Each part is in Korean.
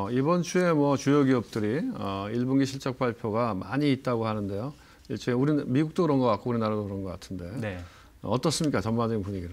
어, 이번 주에 뭐 주요 기업들이 어, 1분기 실적 발표가 많이 있다고 하는데요. 일종 우리 미국도 그런 것 같고 우리나라도 그런 것 같은데 네. 어떻습니까 전반적인 분위기는?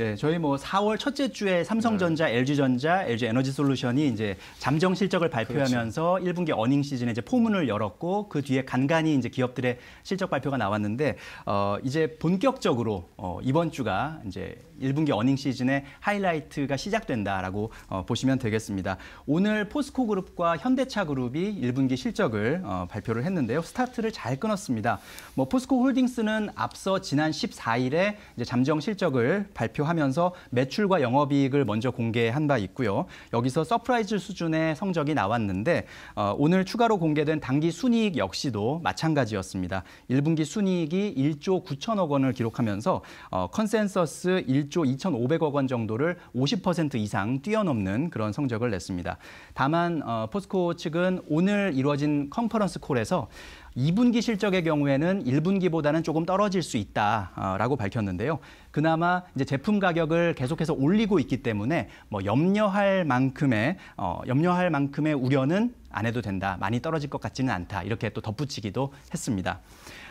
예, 저희 뭐 4월 첫째 주에 삼성전자, 네. LG전자, LG 에너지 솔루션이 이제 잠정 실적을 발표하면서 그렇죠. 1분기 어닝 시즌에 이제 포문을 열었고 그 뒤에 간간히 이제 기업들의 실적 발표가 나왔는데 어 이제 본격적으로 어 이번 주가 이제 1분기 어닝 시즌의 하이라이트가 시작된다라고 어 보시면 되겠습니다. 오늘 포스코 그룹과 현대차 그룹이 1분기 실적을 어 발표를 했는데요. 스타트를 잘 끊었습니다. 뭐 포스코 홀딩스는 앞서 지난 14일에 이제 잠정 실적을 발표 발표하면서 매출과 영업이익을 먼저 공개한 바 있고요. 여기서 서프라이즈 수준의 성적이 나왔는데 어, 오늘 추가로 공개된 단기 순이익 역시도 마찬가지였습니다. 1분기 순이익이 1조 9천억 원을 기록하면서 어, 컨센서스 1조 2,500억 원 정도를 50% 이상 뛰어넘는 그런 성적을 냈습니다. 다만 어, 포스코 측은 오늘 이루어진 컨퍼런스 콜에서 2분기 실적의 경우에는 1분기보다는 조금 떨어질 수 있다라고 어, 밝혔는데요. 그나마 이제 제품 가격을 계속해서 올리고 있기 때문에 뭐 염려할 만큼의 어, 염려할 만큼의 우려는 안 해도 된다. 많이 떨어질 것 같지는 않다. 이렇게 또 덧붙이기도 했습니다.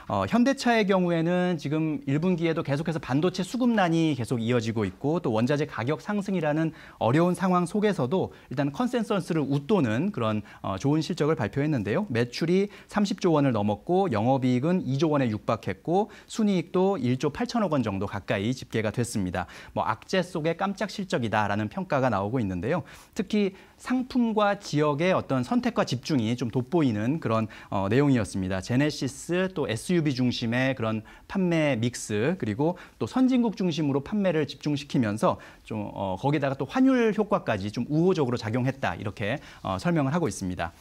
어, 현대차의 경우에는 지금 1분기에도 계속해서 반도체 수급난이 계속 이어지고 있고 또 원자재 가격 상승이라는 어려운 상황 속에서도 일단 컨센서스를 웃도는 그런 어, 좋은 실적을 발표했는데요. 매출이 30조 원을 넘었고 영업이익은 2조 원에 육박했고 순이익도 1조 8천억 원 정도 가까이 집계가 됐습니다. 뭐 악재 속에 깜짝 실적이다라는 평가가 나오고 있는데요. 특히 상품과 지역의 어떤 선택 선택과 집중이 좀 돋보이는 그런 어, 내용이었습니다. 제네시스 또 SUV 중심의 그런 판매 믹스 그리고 또 선진국 중심으로 판매를 집중시키면서 좀 어, 거기다가 또 환율 효과까지 좀 우호적으로 작용했다 이렇게 어, 설명을 하고 있습니다.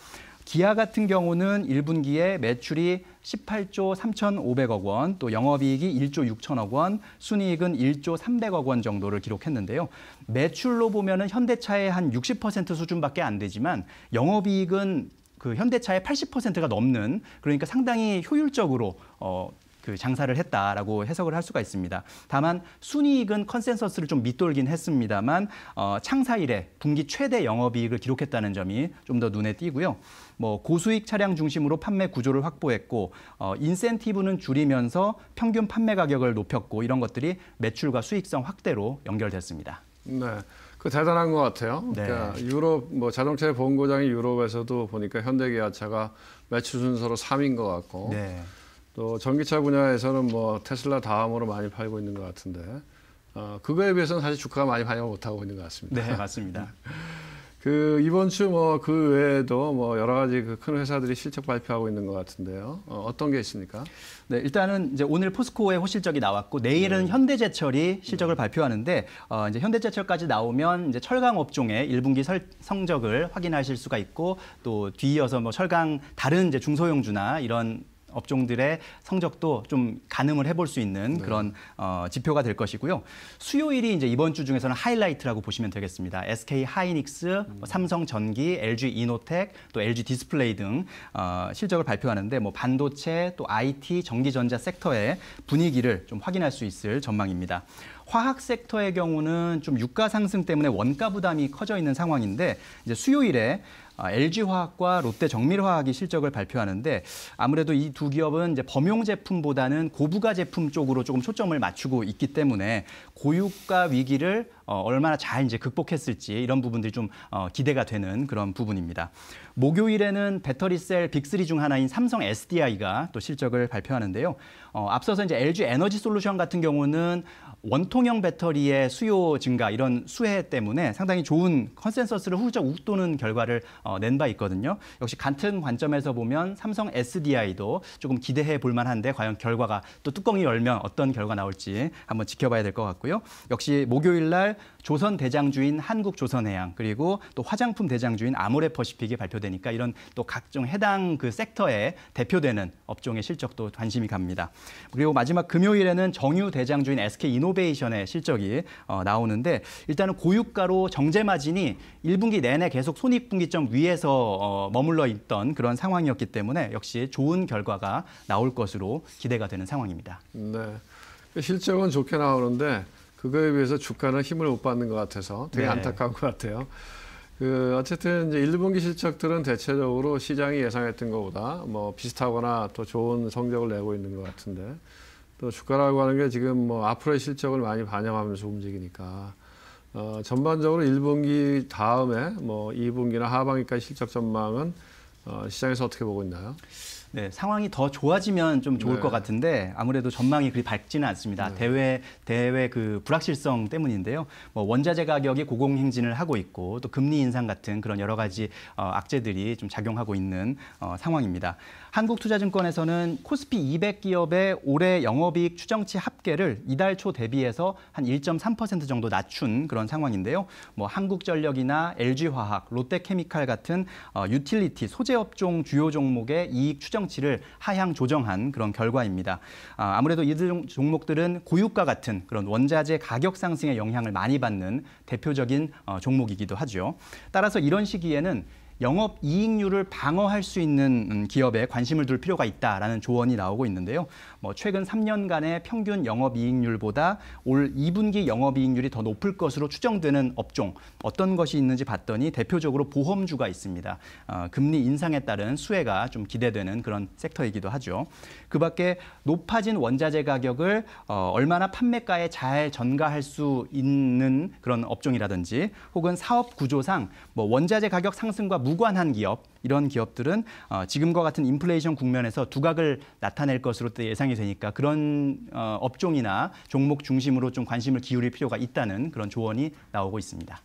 기아 같은 경우는 1분기에 매출이 18조 3,500억 원, 또 영업이익이 1조 6천억 원, 순이익은 1조 300억 원 정도를 기록했는데요. 매출로 보면은 현대차의 한 60% 수준밖에 안 되지만 영업이익은 그 현대차의 80%가 넘는 그러니까 상당히 효율적으로 어그 장사를 했다라고 해석을 할 수가 있습니다. 다만 순이익은 컨센서스를 좀 밑돌긴 했습니다만 어, 창사 일에 분기 최대 영업이익을 기록했다는 점이 좀 더 눈에 띄고요. 뭐 고수익 차량 중심으로 판매 구조를 확보했고 어, 인센티브는 줄이면서 평균 판매 가격을 높였고 이런 것들이 매출과 수익성 확대로 연결됐습니다. 네. 그 대단한 것 같아요. 네. 그러니까 유럽 뭐 자동차 본고장이 유럽에서도 보니까 현대기아차가 매출 순서로 3인 것 같고 네. 또 전기차 분야에서는 뭐 테슬라 다음으로 많이 팔고 있는 것 같은데 어, 그거에 비해서는 사실 주가가 많이 반영을 못하고 있는 것 같습니다. 네, 맞습니다. 그 이번 주 뭐 그 외에도 뭐 여러 가지 그 큰 회사들이 실적 발표하고 있는 것 같은데요. 어, 떤게 있습니까? 네, 일단은 이제 오늘 포스코의 호실적이 나왔고 내일은 네. 현대제철이 실적을 네. 발표하는데 어, 이제 현대제철까지 나오면 이제 철강 업종의 1분기 설, 성적을 확인하실 수가 있고 또 뒤이어서 뭐 철강 다른 이제 중소형주나 이런 업종들의 성적도 좀 가늠을 해볼 수 있는 네. 그런 어, 지표가 될 것이고요. 수요일이 이제 이번 주 중에서는 하이라이트라고 보시면 되겠습니다. SK 하이닉스, 음. 뭐 삼성 전기, LG 이노텍, 또 LG 디스플레이 등 어, 실적을 발표하는데 뭐 반도체, 또 IT, 전기전자 섹터의 분위기를 좀 확인할 수 있을 전망입니다. 화학 섹터의 경우는 좀 유가 상승 때문에 원가 부담이 커져 있는 상황인데 이제 수요일에 LG화학과 아, 롯데정밀화학이 실적을 발표하는데 아무래도 이 두 기업은 이제 범용 제품보다는 고부가 제품 쪽으로 조금 초점을 맞추고 있기 때문에 고유가 위기를 어, 얼마나 잘 이제 극복했을지 이런 부분들이 좀 어, 기대가 되는 그런 부분입니다. 목요일에는 배터리셀 빅3 중 하나인 삼성 SDI가 또 실적을 발표하는데요. 어, 앞서서 이제 LG 에너지 솔루션 같은 경우는 원통형 배터리의 수요 증가 이런 수혜 때문에 상당히 좋은 컨센서스를 훌쩍 웃도는 결과를 어, 낸바 있거든요. 역시 같은 관점에서 보면 삼성 SDI도 조금 기대해 볼 만한데 과연 결과가 또 뚜껑이 열면 어떤 결과 나올지 한번 지켜봐야 될 것 같고요. 역시 목요일 날 조선 대장주인 한국조선해양 그리고 또 화장품 대장주인 아모레퍼시픽이 발표되니까 이런 또 각종 해당 그 섹터에 대표되는 업종의 실적도 관심이 갑니다. 그리고 마지막 금요일에는 정유 대장주인 SK 이노베이션의 실적이 어, 나오는데 일단은 고유가로 정제 마진이 1분기 내내 계속 손익분기점 위에서 어, 머물러 있던 그런 상황이었기 때문에 역시 좋은 결과가 나올 것으로 기대가 되는 상황입니다. 네. 실적은 좋게 나오는데 그거에 비해서 주가는 힘을 못 받는 것 같아서 되게 네. 안타까운 것 같아요. 그 어쨌든 이제 1분기 실적들은 대체적으로 시장이 예상했던 것보다 뭐 비슷하거나 또 좋은 성적을 내고 있는 것 같은데 또 주가라고 하는 게 지금 뭐 앞으로의 실적을 많이 반영하면서 움직이니까 어, 전반적으로 1분기 다음에 뭐 2분기나 하반기까지 실적 전망은 어, 시장에서 어떻게 보고 있나요? 네, 상황이 더 좋아지면 좀 좋을 네. 것 같은데 아무래도 전망이 그리 밝지는 않습니다. 네. 대외 대외 그 불확실성 때문인데요. 뭐 원자재 가격이 고공행진을 하고 있고 또 금리 인상 같은 그런 여러 가지 어, 악재들이 좀 작용하고 있는 어, 상황입니다. 한국투자증권에서는 코스피 200 기업의 올해 영업이익 추정치 합계를 이달 초 대비해서 한 1.3% 정도 낮춘 그런 상황인데요. 뭐 한국전력이나 LG화학, 롯데케미칼 같은 어, 유틸리티 소재 업종 주요 종목의 이익 추정 성장치를 하향 조정한 그런 결과입니다. 아, 아무래도 이들 종목들은 고유가 같은 그런 원자재 가격 상승의 영향을 많이 받는 대표적인 어, 종목이기도 하죠. 따라서 이런 시기에는 영업 이익률을 방어할 수 있는 음, 기업에 관심을 둘 필요가 있다라는 조언이 나오고 있는데요. 뭐 최근 3년간의 평균 영업 이익률보다 올 2분기 영업 이익률이 더 높을 것으로 추정되는 업종 어떤 것이 있는지 봤더니 대표적으로 보험주가 있습니다. 어, 금리 인상에 따른 수혜가 좀 기대되는 그런 섹터이기도 하죠. 그밖에 높아진 원자재 가격을 어, 얼마나 판매가에 잘 전가할 수 있는 그런 업종이라든지 혹은 사업 구조상 뭐 원자재 가격 상승과 무 무관한 기업 이런 기업들은 어, 지금과 같은 인플레이션 국면에서 두각을 나타낼 것으로 예상이 되니까 그런 어, 업종이나 종목 중심으로 좀 관심을 기울일 필요가 있다는 그런 조언이 나오고 있습니다.